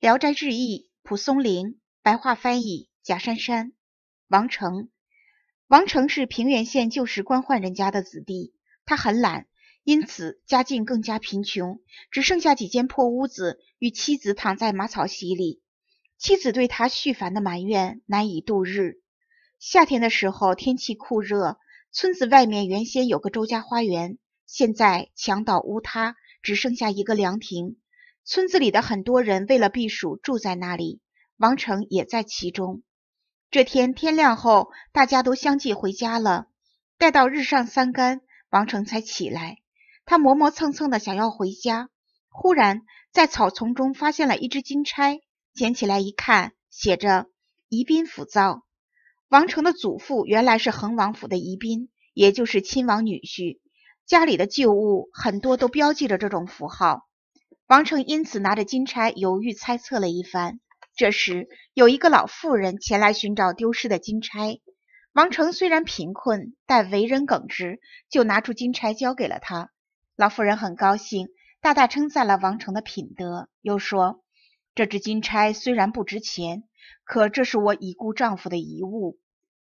《聊斋志异》蒲松龄白话翻译：贾珊珊、王成。王成是平原县旧时官宦人家的子弟，他很懒，因此家境更加贫穷，只剩下几间破屋子，与妻子躺在马草席里。妻子对他絮烦的埋怨，难以度日。夏天的时候，天气酷热，村子外面原先有个周家花园，现在墙倒屋塌，只剩下一个凉亭。村子里的很多人为了避暑住在那里，王成也在其中。这天天亮后，大家都相继回家了。待到日上三竿，王成才起来。他磨磨蹭蹭的想要回家，忽然在草丛中发现了一只金钗，捡起来一看，写着“宜宾府造”。王成的祖父原来是恒王府的宜宾，也就是亲王女婿，家里的旧物很多都标记着这种符号。王成因此拿着金钗犹豫猜测了一番。这时，有一个老妇人前来寻找丢失的金钗。王成虽然贫困，但为人耿直，就拿出金钗交给了她。老妇人很高兴，大大称赞了王成的品德，又说：“这只金钗虽然不值钱，可这是我已故丈夫的遗物。”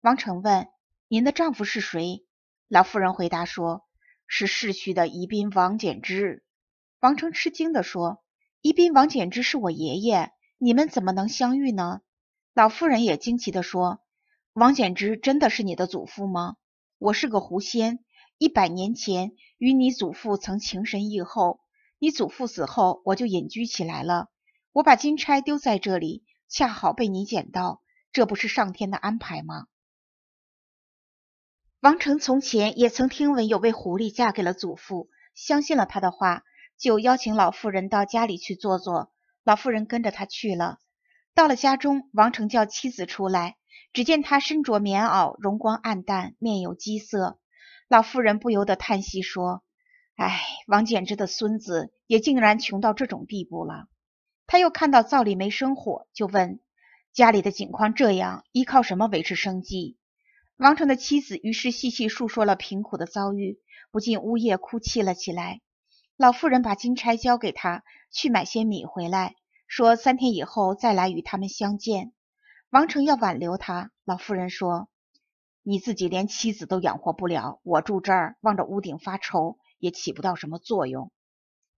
王成问：“您的丈夫是谁？”老妇人回答说：“是逝去的宜宾王简之。”王成吃惊地说：“宜宾王简之是我爷爷，你们怎么能相遇呢？”老妇人也惊奇地说：“王简之真的是你的祖父吗？我是个狐仙，一百年前与你祖父曾情深意厚。你祖父死后，我就隐居起来了。我把金钗丢在这里，恰好被你捡到，这不是上天的安排吗？”王成从前也曾听闻有位狐狸嫁给了祖父，相信了他的话。就邀请老妇人到家里去坐坐，老妇人跟着他去了。到了家中，王成叫妻子出来，只见他身着棉袄，容光暗淡，面有饥色。老妇人不由得叹息说：“哎，王简之的孙子也竟然穷到这种地步了。”他又看到灶里没生火，就问：“家里的情况这样，依靠什么维持生计？”王成的妻子于是细细述说了贫苦的遭遇，不禁呜咽哭泣了起来。老妇人把金钗交给他去买些米回来，说三天以后再来与他们相见。王成要挽留他，老妇人说：“你自己连妻子都养活不了，我住这儿望着屋顶发愁，也起不到什么作用。”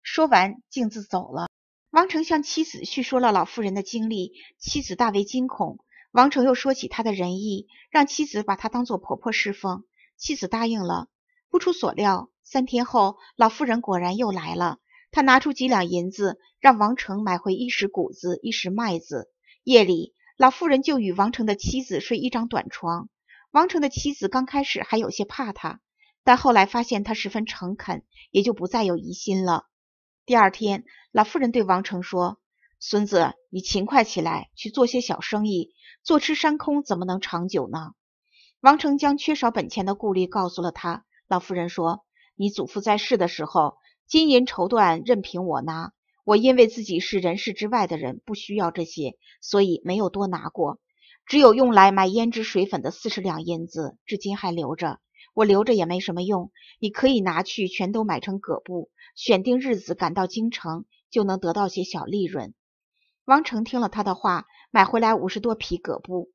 说完，径自走了。王成向妻子叙说了老妇人的经历，妻子大为惊恐。王成又说起他的仁义，让妻子把他当做婆婆侍奉，妻子答应了。不出所料。三天后，老妇人果然又来了。她拿出几两银子，让王成买回一石谷子、一石麦子。夜里，老妇人就与王成的妻子睡一张短床。王成的妻子刚开始还有些怕他，但后来发现他十分诚恳，也就不再有疑心了。第二天，老妇人对王成说：“孙子，你勤快起来，去做些小生意。坐吃山空怎么能长久呢？”王成将缺少本钱的顾虑告诉了他。老妇人说。你祖父在世的时候，金银绸缎任凭我拿。我因为自己是人世之外的人，不需要这些，所以没有多拿过。只有用来买胭脂水粉的四十两银子，至今还留着。我留着也没什么用，你可以拿去，全都买成葛布，选定日子赶到京城，就能得到些小利润。王成听了他的话，买回来五十多匹葛布。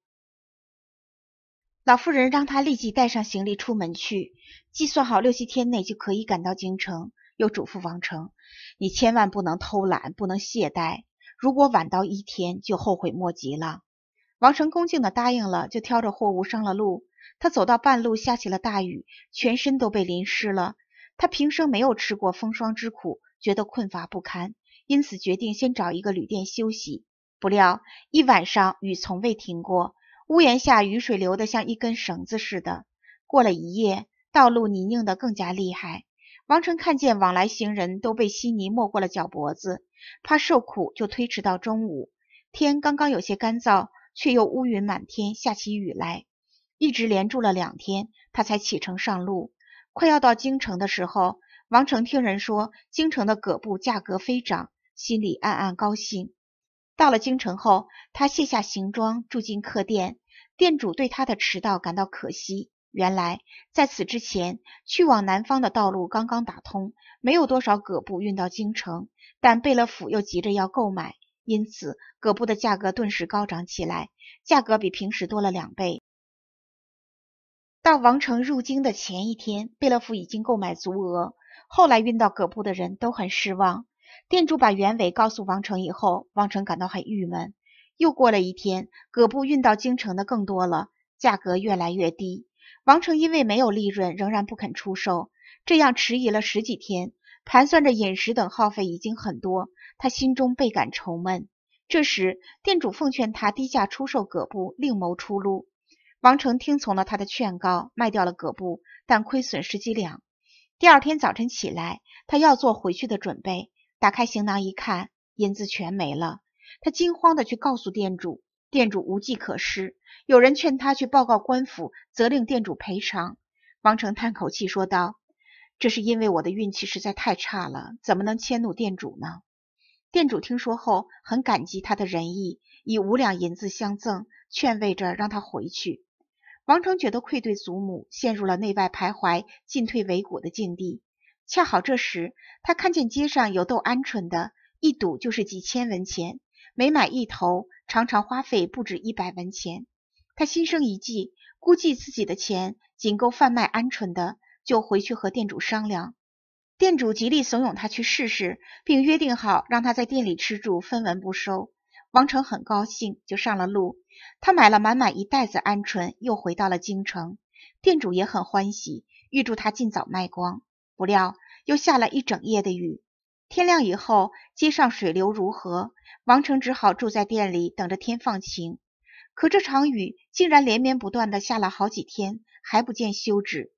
老妇人让他立即带上行李出门去，计算好六七天内就可以赶到京城。又嘱咐王成：“你千万不能偷懒，不能懈怠，如果晚到一天，就后悔莫及了。”王成恭敬地答应了，就挑着货物上了路。他走到半路，下起了大雨，全身都被淋湿了。他平生没有吃过风霜之苦，觉得困乏不堪，因此决定先找一个旅店休息。不料一晚上雨从未停过。屋檐下雨水流得像一根绳子似的。过了一夜，道路泥泞得更加厉害。王成看见往来行人都被稀泥没过了脚脖子，怕受苦，就推迟到中午。天刚刚有些干燥，却又乌云满天，下起雨来，一直连住了两天，他才启程上路。快要到京城的时候，王成听人说京城的葛布价格飞涨，心里暗暗高兴。到了京城后，他卸下行装，住进客店。店主对他的迟到感到可惜。原来在此之前，去往南方的道路刚刚打通，没有多少葛布运到京城，但贝勒府又急着要购买，因此葛布的价格顿时高涨起来，价格比平时多了两倍。到王成入京的前一天，贝勒府已经购买足额，后来运到葛布的人都很失望。店主把原委告诉王成以后，王成感到很郁闷。又过了一天，葛布运到京城的更多了，价格越来越低。王成因为没有利润，仍然不肯出售，这样迟疑了十几天，盘算着饮食等耗费已经很多，他心中倍感愁闷。这时，店主奉劝他低价出售葛布，另谋出路。王成听从了他的劝告，卖掉了葛布，但亏损十几两。第二天早晨起来，他要做回去的准备，打开行囊一看，银子全没了。他惊慌地去告诉店主，店主无计可施。有人劝他去报告官府，责令店主赔偿。王成叹口气说道：“这是因为我的运气实在太差了，怎么能迁怒店主呢？”店主听说后很感激他的仁义，以五两银子相赠，劝慰着让他回去。王成觉得愧对祖母，陷入了内外徘徊、进退维谷的境地。恰好这时，他看见街上有斗鹌鹑的，一赌就是几千文钱。每买一头，常常花费不止一百文钱。他心生一计，估计自己的钱仅够贩卖鹌鹑的，就回去和店主商量。店主极力怂恿他去试试，并约定好让他在店里吃住，分文不收。王成很高兴，就上了路。他买了满满一袋子鹌鹑，又回到了京城。店主也很欢喜，预祝他尽早卖光。不料又下了一整夜的雨。天亮以后，街上水流如河，王成只好住在店里等着天放晴。可这场雨竟然连绵不断的下了好几天，还不见休止。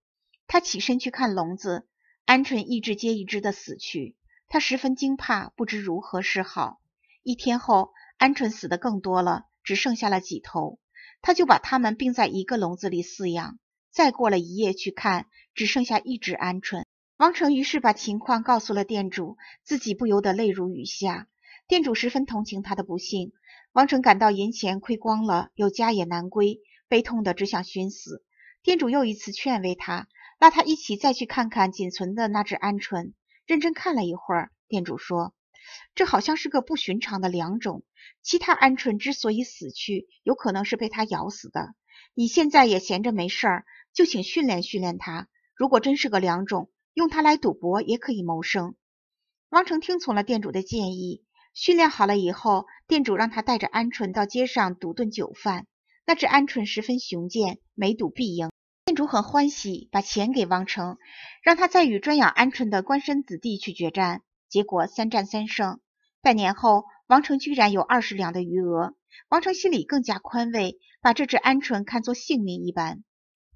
他起身去看笼子，鹌鹑一只接一只的死去，他十分惊怕，不知如何是好。一天后，鹌鹑死的更多了，只剩下了几头，他就把它们并在一个笼子里饲养。再过了一夜去看，只剩下一只鹌鹑。王成于是把情况告诉了店主，自己不由得泪如雨下。店主十分同情他的不幸。王成感到银钱亏光了，又家也难归，悲痛的只想寻死。店主又一次劝慰他，拉他一起再去看看仅存的那只鹌鹑。认真看了一会儿，店主说：“这好像是个不寻常的良种。其他鹌鹑之所以死去，有可能是被它咬死的。你现在也闲着没事儿，就请训练训练它。如果真是个良种，”用它来赌博也可以谋生。王成听从了店主的建议，训练好了以后，店主让他带着鹌鹑到街上赌顿酒饭。那只鹌鹑十分雄健，每赌必赢。店主很欢喜，把钱给王成，让他再与专养鹌鹑的官绅子弟去决战。结果三战三胜。半年后，王成居然有二十两的余额。王成心里更加宽慰，把这只鹌鹑看作性命一般。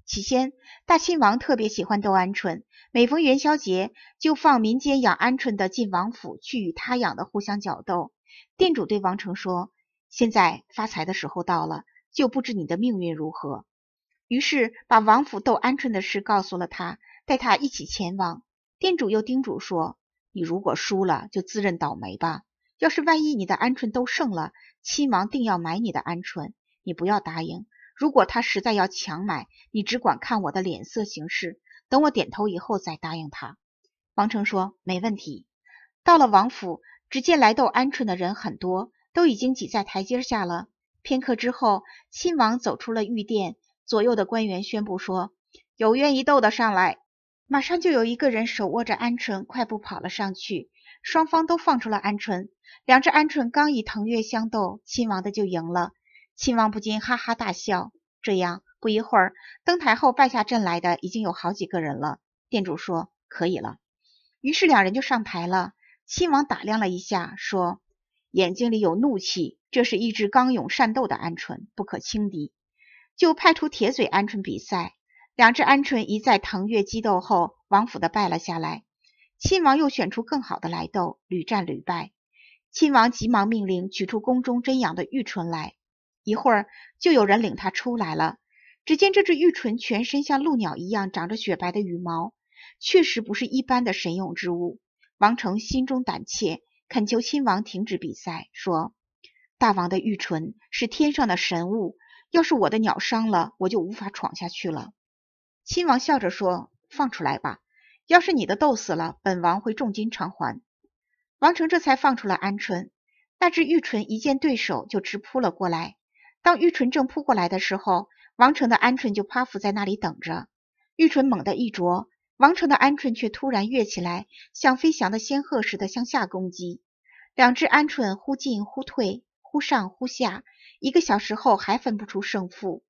起先，大亲王特别喜欢斗鹌鹑，每逢元宵节就放民间养鹌鹑的进王府去与他养的互相角斗。店主对王成说：“现在发财的时候到了，就不知你的命运如何。”于是把王府斗鹌鹑的事告诉了他，带他一起前往。店主又叮嘱说：“你如果输了，就自认倒霉吧；要是万一你的鹌鹑都胜了，亲王定要买你的鹌鹑，你不要答应。”如果他实在要强买，你只管看我的脸色行事，等我点头以后再答应他。王成说：“没问题。”到了王府，只见来斗鹌鹑的人很多，都已经挤在台阶下了。片刻之后，亲王走出了御殿，左右的官员宣布说：“有愿意斗的上来。”马上就有一个人手握着鹌鹑，快步跑了上去。双方都放出了鹌鹑，两只鹌鹑刚一腾跃相斗，亲王的就赢了。亲王不禁哈哈大笑。这样，不一会儿，登台后败下阵来的已经有好几个人了。店主说：“可以了。”于是两人就上台了。亲王打量了一下，说：“眼睛里有怒气，这是一只刚勇善斗的鹌鹑，不可轻敌。”就派出铁嘴鹌鹑比赛。两只鹌鹑一再腾跃激斗后，王府的败了下来。亲王又选出更好的来斗，屡战屡败。亲王急忙命令取出宫中珍养的玉鹑来。一会儿就有人领他出来了。只见这只玉鹑全身像鹿鸟一样，长着雪白的羽毛，确实不是一般的神勇之物。王成心中胆怯，恳求亲王停止比赛，说：“大王的玉鹑是天上的神物，要是我的鸟伤了，我就无法闯下去了。”亲王笑着说：“放出来吧，要是你的斗死了，本王会重金偿还。”王成这才放出了鹌鹑。那只玉鹑一见对手，就直扑了过来。当玉纯正扑过来的时候，王成的鹌鹑就趴伏在那里等着。玉纯猛地一啄，王成的鹌鹑却突然跃起来，像飞翔的仙鹤似的向下攻击。两只鹌鹑忽进忽退，忽上忽下，一个小时后还分不出胜负。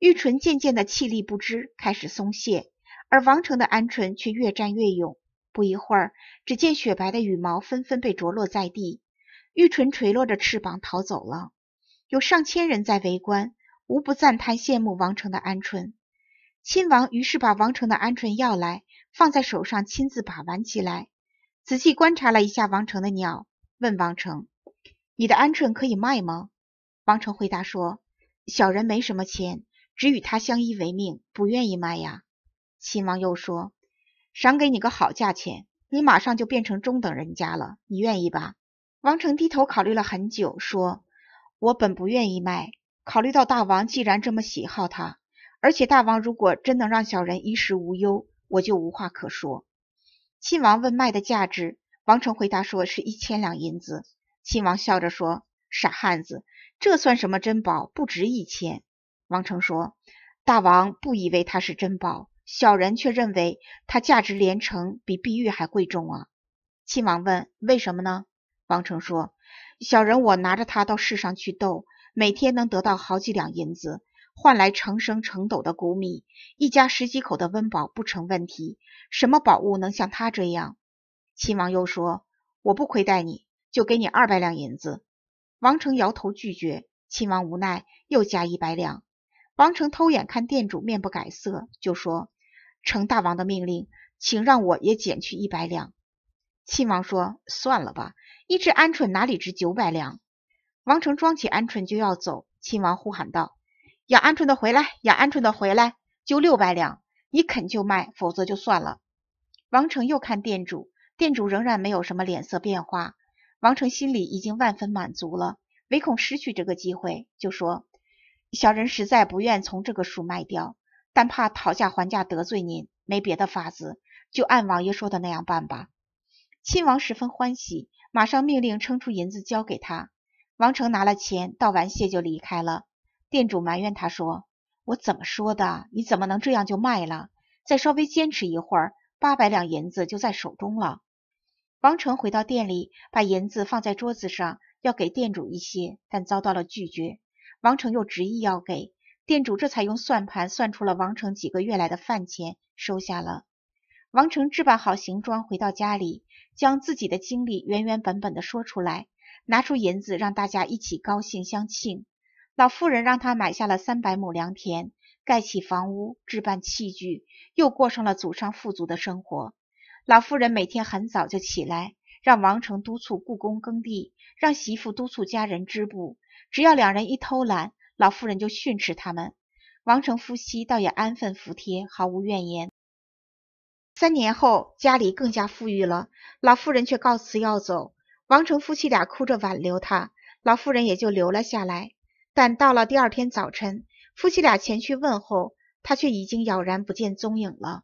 玉纯渐渐的气力不支，开始松懈，而王成的鹌鹑却越战越勇。不一会儿，只见雪白的羽毛纷纷被啄落在地，玉纯垂落着翅膀逃走了。有上千人在围观，无不赞叹羡慕王成的鹌鹑。亲王于是把王成的鹌鹑要来，放在手上亲自把玩起来，仔细观察了一下王成的鸟，问王成：“你的鹌鹑可以卖吗？”王成回答说：“小人没什么钱，只与他相依为命，不愿意卖呀。”亲王又说：“赏给你个好价钱，你马上就变成中等人家了，你愿意吧？”王成低头考虑了很久，说。我本不愿意卖，考虑到大王既然这么喜好它，而且大王如果真能让小人衣食无忧，我就无话可说。亲王问卖的价值，王成回答说是一千两银子。亲王笑着说：“傻汉子，这算什么珍宝？不值一千。”王成说：“大王不以为它是珍宝，小人却认为它价值连城，比碧玉还贵重啊。”亲王问：“为什么呢？”王成说。小人我拿着它到市上去斗，每天能得到好几两银子，换来成升成斗的谷米，一家十几口的温饱不成问题。什么宝物能像他这样？亲王又说，我不亏待你，就给你二百两银子。王成摇头拒绝，亲王无奈又加一百两。王成偷眼看店主面不改色，就说：“承大王的命令，请让我也减去一百两。”亲王说：“算了吧，一只鹌鹑哪里值九百两？”王成装起鹌鹑就要走，亲王呼喊道：“养鹌鹑的回来，养鹌鹑的回来，就六百两，你肯就卖，否则就算了。”王成又看店主，店主仍然没有什么脸色变化。王成心里已经万分满足了，唯恐失去这个机会，就说：“小人实在不愿从这个数卖掉，但怕讨价还价得罪您，没别的法子，就按王爷说的那样办吧。”亲王十分欢喜，马上命令称出银子交给他。王成拿了钱，道完谢就离开了。店主埋怨他说：“我怎么说的？你怎么能这样就卖了？再稍微坚持一会儿，八百两银子就在手中了。”王成回到店里，把银子放在桌子上，要给店主一些，但遭到了拒绝。王成又执意要给店主，这才用算盘算出了王成几个月来的饭钱，收下了。王成置办好行装，回到家里，将自己的经历原原本本的说出来，拿出银子让大家一起高兴相庆。老妇人让他买下了三百亩良田，盖起房屋，置办器具，又过上了祖上富足的生活。老妇人每天很早就起来，让王成督促故宫耕地，让媳妇督促家人织布。只要两人一偷懒，老妇人就训斥他们。王成夫妻倒也安分服帖，毫无怨言。三年后，家里更加富裕了，老妇人却告辞要走，王成夫妻俩哭着挽留他，老妇人也就留了下来。但到了第二天早晨，夫妻俩前去问候，他却已经杳然不见踪影了。